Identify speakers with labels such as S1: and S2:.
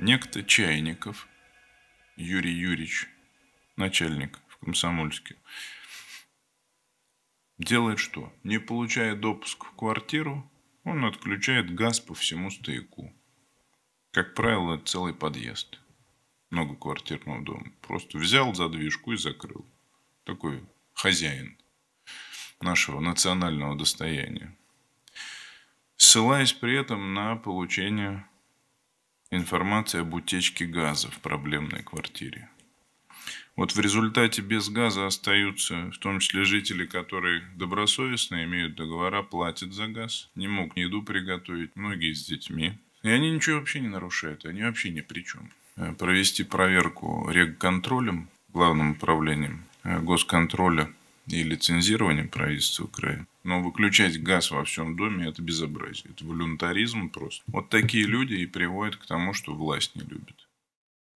S1: некто Чайников Юрий Юрьевич, начальник в Комсомольске, делает что? Не получая допуск в квартиру, он отключает газ по всему стояку. Как правило, целый подъезд многоквартирного дома. Просто взял задвижку и закрыл. Такой хозяин нашего национального достояния. Ссылаясь при этом на получение Информация об утечке газа в проблемной квартире. Вот в результате без газа остаются, в том числе жители, которые добросовестно имеют договора, платят за газ, не мог еду приготовить, многие с детьми. И они ничего вообще не нарушают, они вообще ни при чем. Э, провести проверку регконтролем, главным управлением э, госконтроля – и лицензирование правительства Украины. Но выключать газ во всем доме – это безобразие, это волюнтаризм просто. Вот такие люди и приводят к тому, что власть не любит.